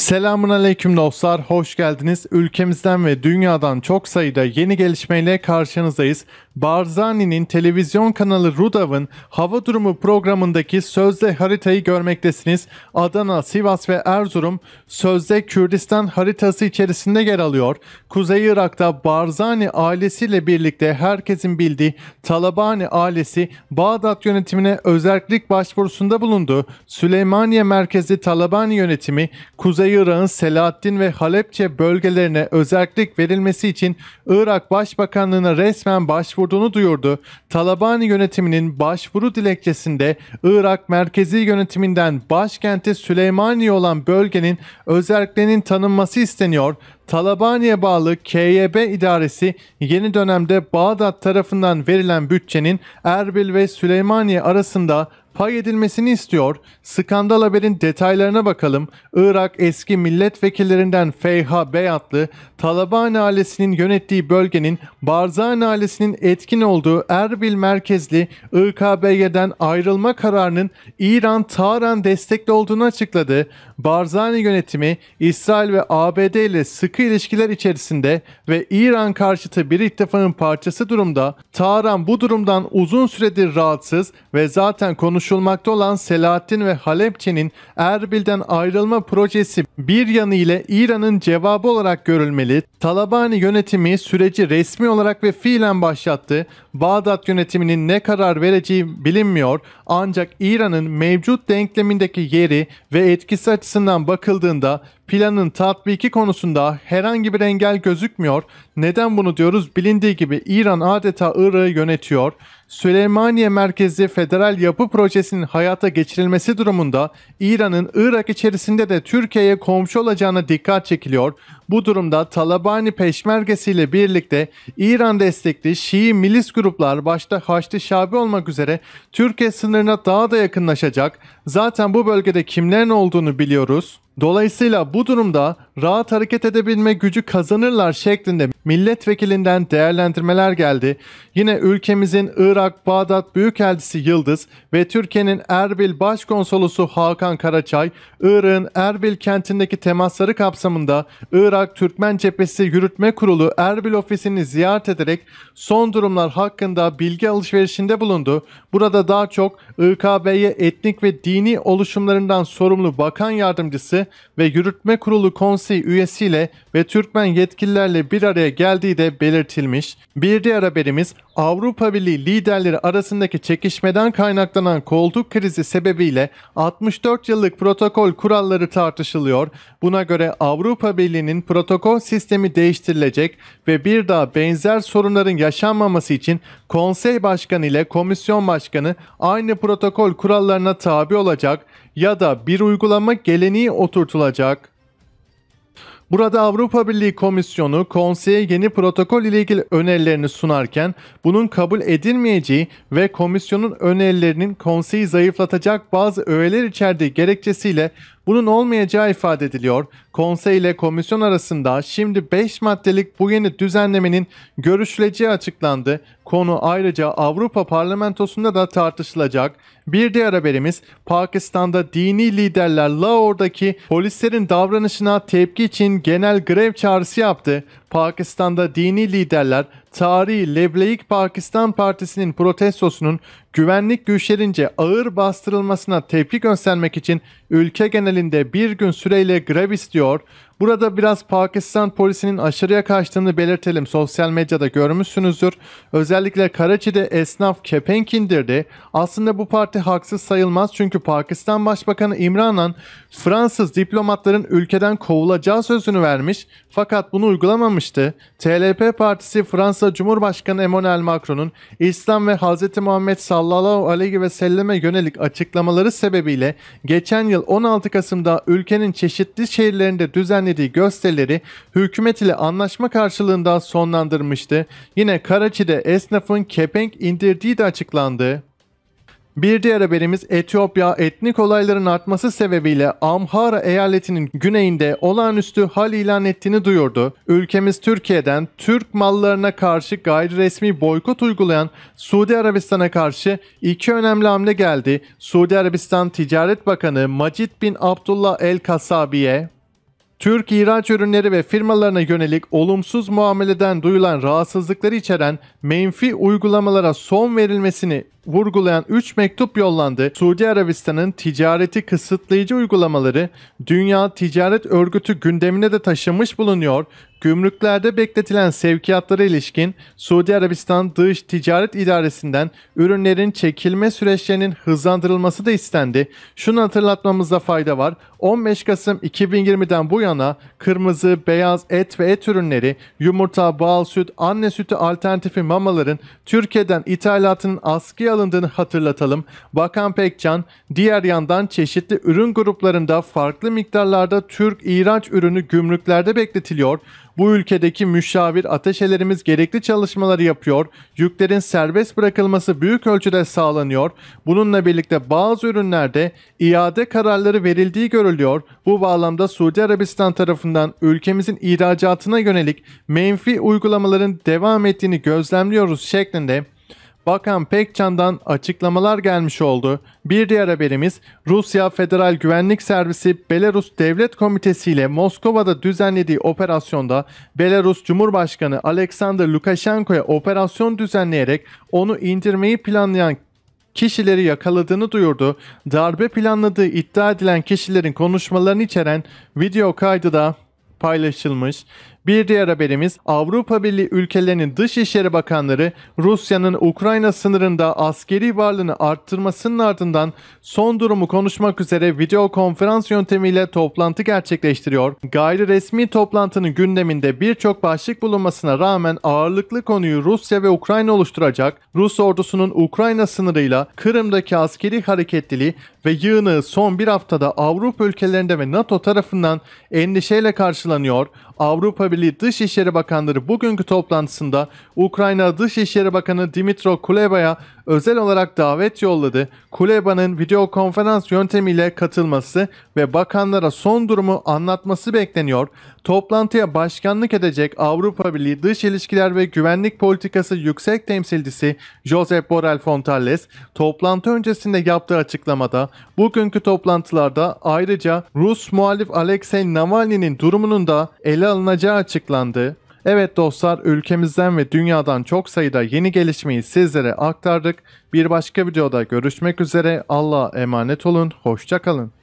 Selamun aleyküm dostlar, hoş geldiniz. Ülkemizden ve dünyadan çok sayıda yeni gelişmeyle karşınızdayız. Barzani'nin televizyon kanalı Rudav'ın hava durumu programındaki sözde haritayı görmektesiniz. Adana, Sivas ve Erzurum sözde Kürdistan haritası içerisinde yer alıyor. Kuzey Irak'ta Barzani ailesiyle birlikte herkesin bildiği Talabani ailesi Bağdat yönetimine özellik başvurusunda bulundu. Süleymaniye merkezi Talabani yönetimi Kuzey Irak'ın Selahattin ve Halepçe bölgelerine özellik verilmesi için Irak Başbakanlığına resmen başvurduğunu duyurdu. Talabani yönetiminin başvuru dilekçesinde Irak merkezi yönetiminden başkenti Süleymaniye olan bölgenin özelliklerinin tanınması isteniyor. Talabani'ye bağlı KYB idaresi yeni dönemde Bağdat tarafından verilen bütçenin Erbil ve Süleymaniye arasında pay edilmesini istiyor. Skandal haberin detaylarına bakalım. Irak eski milletvekillerinden Feyha Beyatlı, Taliban ailesinin yönettiği bölgenin Barzani ailesinin etkin olduğu Erbil merkezli IKBY'den ayrılma kararının İran Tahran destekli olduğunu açıkladı. Barzani yönetimi İsrail ve ABD ile sıkı ilişkiler içerisinde ve İran karşıtı bir ittifakın parçası durumda. Tahran bu durumdan uzun süredir rahatsız ve zaten konu konuşulmakta olan Selahattin ve Halepçe'nin Erbil'den ayrılma projesi bir yanı ile İran'ın cevabı olarak görülmeli. Talabani yönetimi süreci resmi olarak ve fiilen başlattı. Bağdat yönetiminin ne karar vereceği bilinmiyor ancak İran'ın mevcut denklemindeki yeri ve etkisi açısından bakıldığında planın tatbiki konusunda herhangi bir engel gözükmüyor. Neden bunu diyoruz? Bilindiği gibi İran adeta Irak'ı yönetiyor. Süleymaniye merkezi federal yapı projesinin hayata geçirilmesi durumunda İran'ın Irak içerisinde de Türkiye'ye komşu olacağına dikkat çekiliyor. Bu durumda Talabani peşmergesi ile birlikte İran destekli Şii milis gruplar başta Haçlı Şabi olmak üzere Türkiye sınırına daha da yakınlaşacak. Zaten bu bölgede kimlerin olduğunu biliyoruz. Dolayısıyla bu durumda rahat hareket edebilme gücü kazanırlar şeklinde milletvekilinden değerlendirmeler geldi. Yine ülkemizin Irak Bağdat Büyükelçisi Yıldız ve Türkiye'nin Erbil Başkonsolosu Hakan Karaçay, Irak'ın Erbil kentindeki temasları kapsamında Irak Türkmen Cephesi Yürütme Kurulu Erbil ofisini ziyaret ederek son durumlar hakkında bilgi alışverişinde bulundu. Burada daha çok IKB'ye etnik ve dini oluşumlarından sorumlu bakan yardımcısı ve Yürütme Kurulu Konseyi üyesiyle ve Türkmen yetkililerle bir araya geldiği de belirtilmiş. Bir diğer haberimiz Avrupa Birliği liderleri arasındaki çekişmeden kaynaklanan koltuk krizi sebebiyle 64 yıllık protokol kuralları tartışılıyor. Buna göre Avrupa Birliği'nin protokol sistemi değiştirilecek ve bir daha benzer sorunların yaşanmaması için konsey başkanı ile komisyon başkanı aynı protokol kurallarına tabi olacak ya da bir uygulama geleneği oturtulacak. Burada Avrupa Birliği Komisyonu konseye yeni protokol ile ilgili önerilerini sunarken bunun kabul edilmeyeceği ve komisyonun önerilerinin konseyi zayıflatacak bazı öğeler içerdiği gerekçesiyle bunun olmayacağı ifade ediliyor. Konsey ile komisyon arasında şimdi 5 maddelik bu yeni düzenlemenin görüşüleceği açıklandı. Konu ayrıca Avrupa Parlamentosu'nda da tartışılacak. Bir diğer haberimiz Pakistan'da dini liderler Lahore'daki polislerin davranışına tepki için genel grev çağrısı yaptı. Pakistan'da dini liderler tarihi Lebleik Pakistan Partisi'nin protestosunun güvenlik güçlerince ağır bastırılmasına tepki göstermek için ülke genelinde bir gün süreyle grev istiyor. Burada biraz Pakistan polisinin aşırıya kaçtığını belirtelim. Sosyal medyada görmüşsünüzdür. Özellikle Karaçi'de esnaf kepenk indirdi. Aslında bu parti haksız sayılmaz çünkü Pakistan Başbakanı İmran Han Fransız diplomatların ülkeden kovulacağı sözünü vermiş fakat bunu uygulamamıştı. TLP Partisi Fransa Cumhurbaşkanı Emmanuel Macron'un İslam ve Hz. Muhammed sallallahu aleyhi ve selleme yönelik açıklamaları sebebiyle geçen yıl 16 Kasım'da ülkenin çeşitli şehirlerinde düzenli düzenlediği gösterileri hükümet ile anlaşma karşılığında sonlandırmıştı. Yine Karaçi'de esnafın kepenk indirdiği de açıklandı. Bir diğer haberimiz Etiyopya etnik olayların artması sebebiyle Amhara eyaletinin güneyinde olağanüstü hal ilan ettiğini duyurdu. Ülkemiz Türkiye'den Türk mallarına karşı gayri resmi boykot uygulayan Suudi Arabistan'a karşı iki önemli hamle geldi. Suudi Arabistan Ticaret Bakanı Macit bin Abdullah El Kasabi'ye Türk ihraç ürünleri ve firmalarına yönelik olumsuz muameleden duyulan rahatsızlıkları içeren menfi uygulamalara son verilmesini vurgulayan 3 mektup yollandı. Suudi Arabistan'ın ticareti kısıtlayıcı uygulamaları Dünya Ticaret Örgütü gündemine de taşınmış bulunuyor. Gümrüklerde bekletilen sevkiyatlara ilişkin Suudi Arabistan Dış Ticaret İdaresi'nden ürünlerin çekilme süreçlerinin hızlandırılması da istendi. Şunu hatırlatmamızda fayda var. 15 Kasım 2020'den bu yana kırmızı, beyaz et ve et ürünleri, yumurta, bal, süt, anne sütü alternatifi mamaların Türkiye'den ithalatının askıya alındığını hatırlatalım. Bakan Pekcan diğer yandan çeşitli ürün gruplarında farklı miktarlarda Türk ihraç ürünü gümrüklerde bekletiliyor. Bu ülkedeki müşavir ateşelerimiz gerekli çalışmaları yapıyor. Yüklerin serbest bırakılması büyük ölçüde sağlanıyor. Bununla birlikte bazı ürünlerde iade kararları verildiği görülüyor. Bu bağlamda Suudi Arabistan tarafından ülkemizin ihracatına yönelik menfi uygulamaların devam ettiğini gözlemliyoruz şeklinde Bakan Pekcan'dan açıklamalar gelmiş oldu. Bir diğer haberimiz Rusya Federal Güvenlik Servisi Belarus Devlet Komitesi ile Moskova'da düzenlediği operasyonda Belarus Cumhurbaşkanı Alexander Lukashenko'ya operasyon düzenleyerek onu indirmeyi planlayan kişileri yakaladığını duyurdu. Darbe planladığı iddia edilen kişilerin konuşmalarını içeren video kaydı da paylaşılmış. Bir diğer haberimiz Avrupa Birliği ülkelerinin Dışişleri Bakanları Rusya'nın Ukrayna sınırında askeri varlığını arttırmasının ardından son durumu konuşmak üzere video konferans yöntemiyle toplantı gerçekleştiriyor. Gayri resmi toplantının gündeminde birçok başlık bulunmasına rağmen ağırlıklı konuyu Rusya ve Ukrayna oluşturacak. Rus ordusunun Ukrayna sınırıyla Kırım'daki askeri hareketliliği ve yığını son bir haftada Avrupa ülkelerinde ve NATO tarafından endişeyle karşılanıyor. Avrupa Birliği Dışişleri Bakanları bugünkü toplantısında Ukrayna Dışişleri Bakanı Dimitro Kuleba'ya özel olarak davet yolladı. Kuleba'nın video konferans yöntemiyle katılması ve bakanlara son durumu anlatması bekleniyor. Toplantıya başkanlık edecek Avrupa Birliği Dış İlişkiler ve Güvenlik Politikası Yüksek Temsilcisi Josep Borrell Fontales toplantı öncesinde yaptığı açıklamada bugünkü toplantılarda ayrıca Rus muhalif Alexei Navalny'nin durumunun da ele alınacağı açıklandı. Evet dostlar ülkemizden ve dünyadan çok sayıda yeni gelişmeyi sizlere aktardık. Bir başka videoda görüşmek üzere. Allah'a emanet olun. Hoşçakalın.